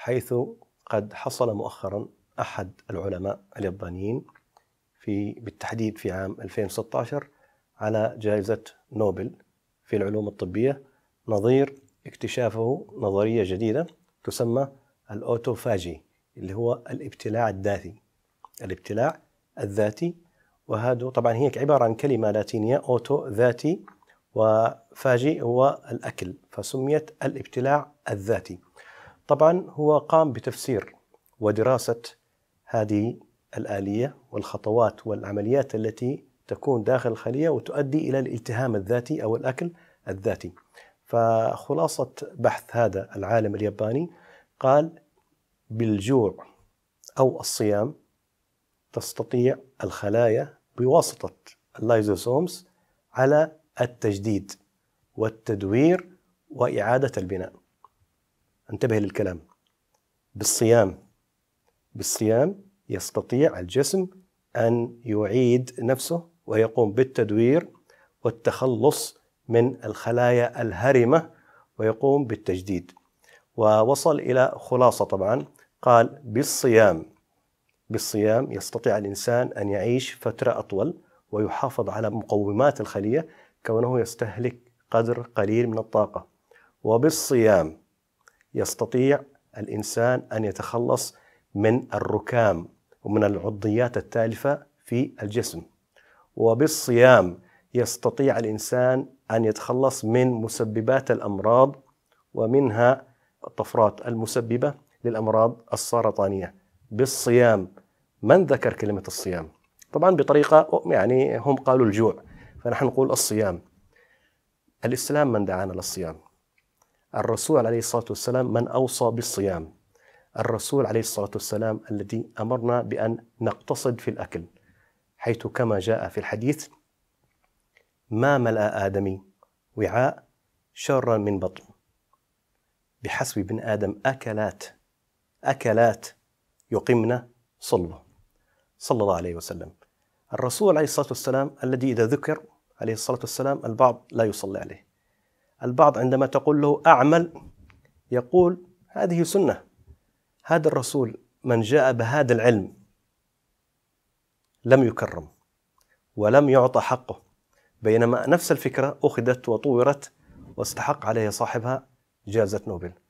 حيث قد حصل مؤخرا أحد العلماء اليابانيين في بالتحديد في عام 2016 على جائزة نوبل في العلوم الطبية نظير اكتشافه نظرية جديدة تسمى الأوتوفاجي اللي هو الابتلاع الذاتي الابتلاع الذاتي وهذا طبعا هي عبارة عن كلمة لاتينية أوتو ذاتي وفاجي هو الأكل فسميت الابتلاع الذاتي طبعا هو قام بتفسير ودراسة هذه الآلية والخطوات والعمليات التي تكون داخل الخلية وتؤدي إلى الالتهام الذاتي أو الأكل الذاتي فخلاصة بحث هذا العالم الياباني قال بالجوع أو الصيام تستطيع الخلايا بواسطة اللايزوسومز على التجديد والتدوير وإعادة البناء انتبه للكلام بالصيام بالصيام يستطيع الجسم أن يعيد نفسه ويقوم بالتدوير والتخلص من الخلايا الهرمة ويقوم بالتجديد ووصل إلى خلاصة طبعا قال بالصيام بالصيام يستطيع الإنسان أن يعيش فترة أطول ويحافظ على مقومات الخلية كونه يستهلك قدر قليل من الطاقة وبالصيام يستطيع الانسان ان يتخلص من الركام ومن العضيات التالفه في الجسم وبالصيام يستطيع الانسان ان يتخلص من مسببات الامراض ومنها الطفرات المسببه للامراض السرطانيه بالصيام من ذكر كلمه الصيام طبعا بطريقه يعني هم قالوا الجوع فنحن نقول الصيام الاسلام من دعانا للصيام الرسول عليه الصلاة والسلام من أوصى بالصيام الرسول عليه الصلاة والسلام الذي أمرنا بأن نقتصد في الأكل حيث كما جاء في الحديث ما ملأ آدمي وعاء شرا من بطن بحسب ابن آدم أكلات أكلات يقمن صلبه صلى الله عليه وسلم الرسول عليه الصلاة والسلام الذي إذا ذكر عليه الصلاة والسلام البعض لا يصلي عليه البعض عندما تقول له أعمل يقول هذه سنة هذا الرسول من جاء بهذا العلم لم يكرم ولم يعطى حقه بينما نفس الفكرة أخذت وطورت واستحق عليها صاحبها جائزة نوبل